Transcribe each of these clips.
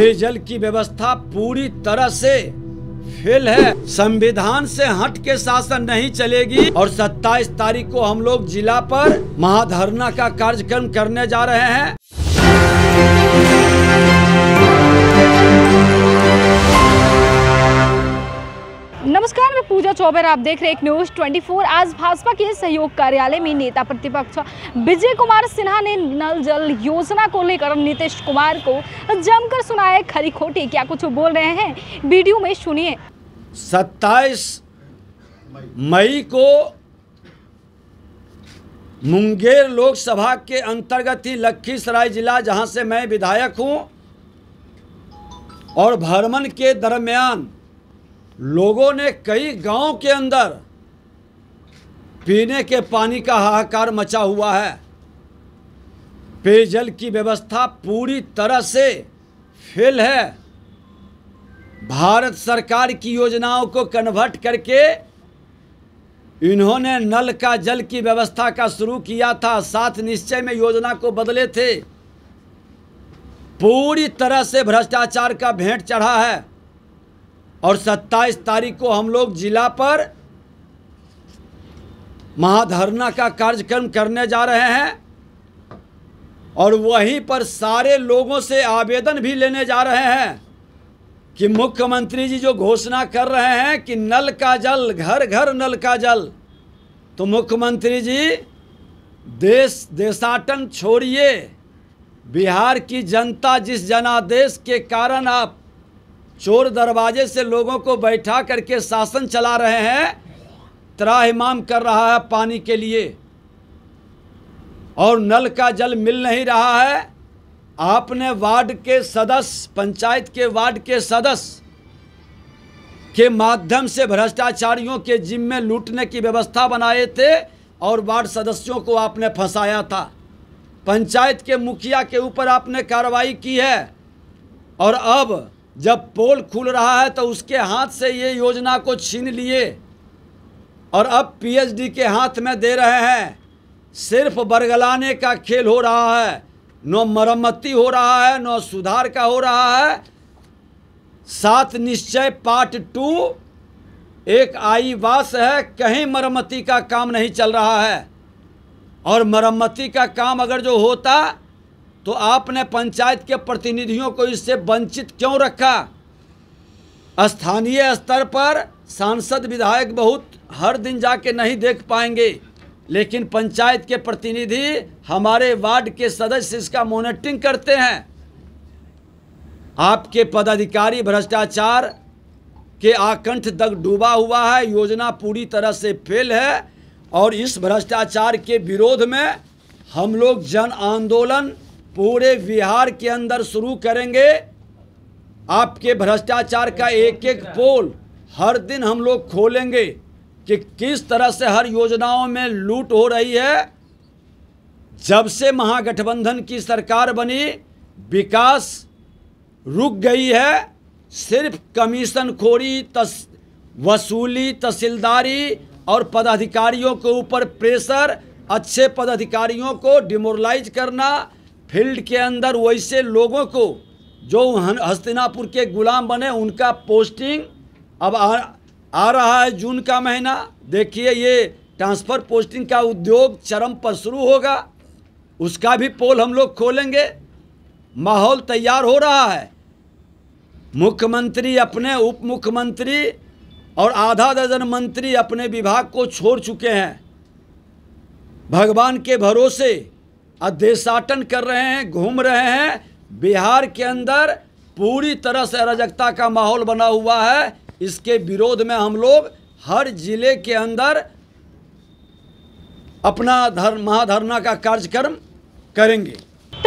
पेयजल की व्यवस्था पूरी तरह से फेल है संविधान से हट के शासन नहीं चलेगी और 27 तारीख को हम लोग जिला पर महाधरना का कार्यक्रम करने जा रहे हैं नमस्कार मैं पूजा चौबे आप देख रहे हैं एक न्यूज 24 आज भाजपा के सहयोग कार्यालय में नेता प्रतिपक्ष विजय कुमार सिन्हा ने नल जल योजना को लेकर नीतीश कुमार को जमकर सुनाया खरी खोटी क्या कुछ बोल रहे हैं वीडियो में सुनिए 27 मई को मुंगेर लोकसभा के अंतर्गत ही लखीसराय जिला जहां से मैं विधायक हूं और भ्रमण के दरमियान लोगों ने कई गांव के अंदर पीने के पानी का हाहाकार मचा हुआ है पेयजल की व्यवस्था पूरी तरह से फेल है भारत सरकार की योजनाओं को कन्वर्ट करके इन्होंने नल का जल की व्यवस्था का शुरू किया था साथ निश्चय में योजना को बदले थे पूरी तरह से भ्रष्टाचार का भेंट चढ़ा है और सत्ताईस तारीख को हम लोग जिला पर महाधरना का कार्यक्रम करने जा रहे हैं और वहीं पर सारे लोगों से आवेदन भी लेने जा रहे हैं कि मुख्यमंत्री जी जो घोषणा कर रहे हैं कि नल का जल घर घर नल का जल तो मुख्यमंत्री जी देश देशाटन छोड़िए बिहार की जनता जिस जनादेश के कारण आप चोर दरवाजे से लोगों को बैठा करके शासन चला रहे हैं त्राहिमाम कर रहा है पानी के लिए और नल का जल मिल नहीं रहा है आपने वार्ड के सदस्य पंचायत के वार्ड के सदस्य के माध्यम से भ्रष्टाचारियों के जिम्मे लूटने की व्यवस्था बनाए थे और वार्ड सदस्यों को आपने फंसाया था पंचायत के मुखिया के ऊपर आपने कार्रवाई की है और अब जब पोल खुल रहा है तो उसके हाथ से ये योजना को छीन लिए और अब पीएचडी के हाथ में दे रहे हैं सिर्फ बरगलाने का खेल हो रहा है न मरम्मती हो रहा है न सुधार का हो रहा है सात निश्चय पार्ट टू एक आई वास है कहीं मरम्मती का काम नहीं चल रहा है और मरम्मती का काम अगर जो होता तो आपने पंचायत के प्रतिनिधियों को इससे वंचित क्यों रखा स्थानीय स्तर पर सांसद विधायक बहुत हर दिन जाके नहीं देख पाएंगे लेकिन पंचायत के प्रतिनिधि हमारे वार्ड के सदस्य इसका मॉनिटरिंग करते हैं आपके पदाधिकारी भ्रष्टाचार के आकंठ तक डूबा हुआ है योजना पूरी तरह से फेल है और इस भ्रष्टाचार के विरोध में हम लोग जन आंदोलन पूरे बिहार के अंदर शुरू करेंगे आपके भ्रष्टाचार का एक एक पोल हर दिन हम लोग खोलेंगे कि किस तरह से हर योजनाओं में लूट हो रही है जब से महागठबंधन की सरकार बनी विकास रुक गई है सिर्फ कमीशन खोरी तस वसूली तहसीलदारी और पदाधिकारियों के ऊपर प्रेशर अच्छे पदाधिकारियों को डिमोरलाइज करना फील्ड के अंदर वैसे लोगों को जो हस्तिनापुर के गुलाम बने उनका पोस्टिंग अब आ, आ रहा है जून का महीना देखिए ये ट्रांसफ़र पोस्टिंग का उद्योग चरम पर शुरू होगा उसका भी पोल हम लोग खोलेंगे माहौल तैयार हो रहा है मुख्यमंत्री अपने उप मुख्यमंत्री और आधा दर्जन मंत्री अपने विभाग को छोड़ चुके हैं भगवान के भरोसे अध्यक्षाटन कर रहे हैं घूम रहे हैं बिहार के अंदर पूरी तरह से अराजकता का माहौल बना हुआ है इसके विरोध में हम लोग हर जिले के अंदर अपना धर्म महाधरना का कार्यक्रम करेंगे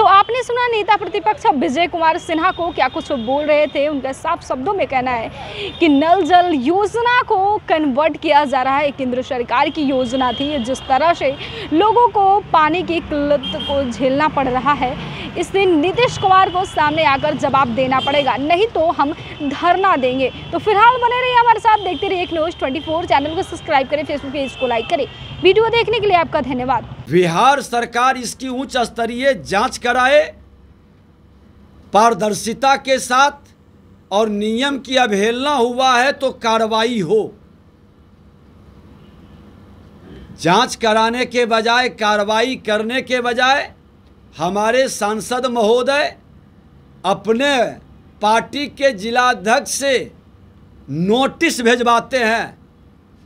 तो आपने सुना नेता प्रतिपक्ष विजय कुमार सिन्हा को क्या कुछ बोल रहे थे उनका साफ शब्दों में कहना है कि नल जल योजना को कन्वर्ट किया जा रहा है केंद्र सरकार की योजना थी जिस तरह से लोगों को पानी की किल्लत को झेलना पड़ रहा है इस दिन नीतीश कुमार को सामने आकर जवाब देना पड़ेगा नहीं तो हम धरना देंगे तो फिलहाल बने रहिए हमारे साथ देखते रहिए न्यूज ट्वेंटी चैनल को सब्सक्राइब करें फेसबुक पेज को लाइक करें वीडियो देखने के लिए आपका धन्यवाद बिहार सरकार इसकी उच्च स्तरीय जाँच कराए पारदर्शिता के साथ और नियम की अवहेलना हुआ है तो कार्रवाई हो जांच कराने के बजाय कार्रवाई करने के बजाय हमारे सांसद महोदय अपने पार्टी के जिलाध्यक्ष से नोटिस भेजवाते हैं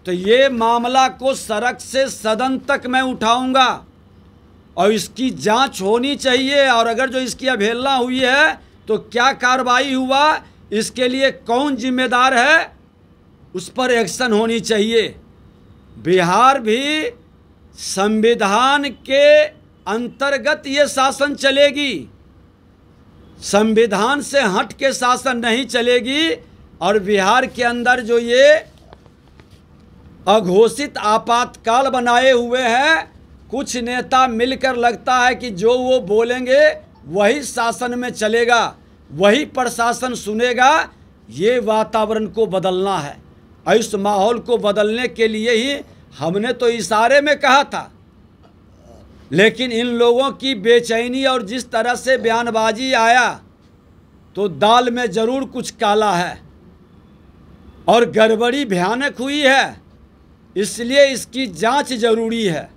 तो ये मामला को सड़क से सदन तक मैं उठाऊंगा और इसकी जांच होनी चाहिए और अगर जो इसकी अवहेलना हुई है तो क्या कार्रवाई हुआ इसके लिए कौन जिम्मेदार है उस पर एक्शन होनी चाहिए बिहार भी संविधान के अंतर्गत ये शासन चलेगी संविधान से हट के शासन नहीं चलेगी और बिहार के अंदर जो ये अघोषित आपातकाल बनाए हुए हैं कुछ नेता मिलकर लगता है कि जो वो बोलेंगे वही शासन में चलेगा वही प्रशासन सुनेगा ये वातावरण को बदलना है इस माहौल को बदलने के लिए ही हमने तो इशारे में कहा था लेकिन इन लोगों की बेचैनी और जिस तरह से बयानबाजी आया तो दाल में ज़रूर कुछ काला है और गड़बड़ी भयानक हुई है इसलिए इसकी जांच ज़रूरी है